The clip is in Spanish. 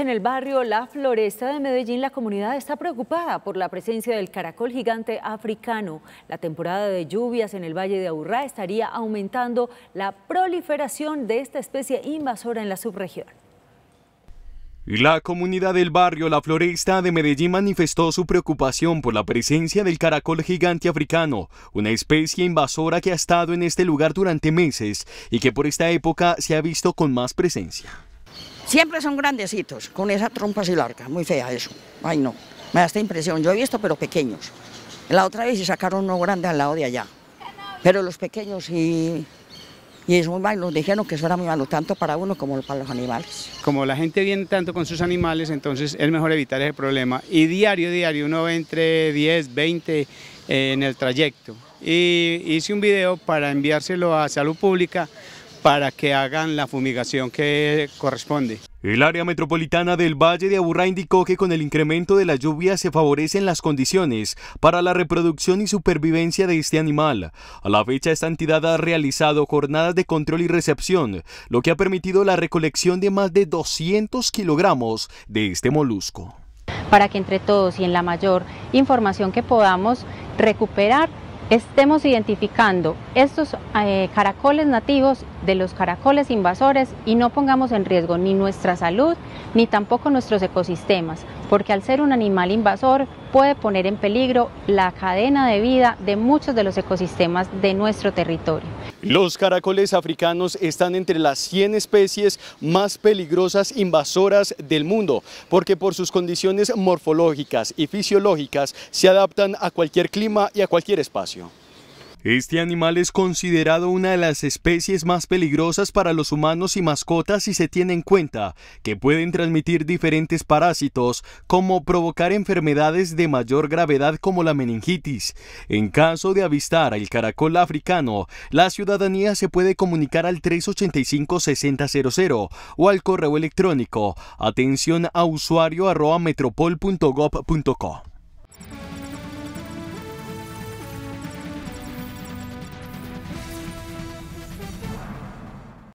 En el barrio La Floresta de Medellín, la comunidad está preocupada por la presencia del caracol gigante africano. La temporada de lluvias en el Valle de Aburrá estaría aumentando la proliferación de esta especie invasora en la subregión. La comunidad del barrio La Floresta de Medellín manifestó su preocupación por la presencia del caracol gigante africano, una especie invasora que ha estado en este lugar durante meses y que por esta época se ha visto con más presencia. Siempre son grandecitos, con esa trompa así larga, muy fea eso. Ay, no, me da esta impresión. Yo he visto, pero pequeños. La otra vez se sacaron uno grande al lado de allá. Pero los pequeños y, y es muy malo, dijeron que eso era muy malo, tanto para uno como para los animales. Como la gente viene tanto con sus animales, entonces es mejor evitar ese problema. Y diario, diario, uno ve entre 10, 20 eh, en el trayecto. Y hice un video para enviárselo a Salud Pública para que hagan la fumigación que corresponde. El área metropolitana del Valle de Aburrá indicó que con el incremento de la lluvia se favorecen las condiciones para la reproducción y supervivencia de este animal. A la fecha esta entidad ha realizado jornadas de control y recepción, lo que ha permitido la recolección de más de 200 kilogramos de este molusco. Para que entre todos y en la mayor información que podamos recuperar, estemos identificando estos eh, caracoles nativos de los caracoles invasores y no pongamos en riesgo ni nuestra salud ni tampoco nuestros ecosistemas, porque al ser un animal invasor puede poner en peligro la cadena de vida de muchos de los ecosistemas de nuestro territorio. Los caracoles africanos están entre las 100 especies más peligrosas invasoras del mundo, porque por sus condiciones morfológicas y fisiológicas se adaptan a cualquier clima y a cualquier espacio. Este animal es considerado una de las especies más peligrosas para los humanos y mascotas si se tiene en cuenta que pueden transmitir diferentes parásitos como provocar enfermedades de mayor gravedad como la meningitis. En caso de avistar al caracol africano, la ciudadanía se puede comunicar al 385-6000 o al correo electrónico atención a usuario arroba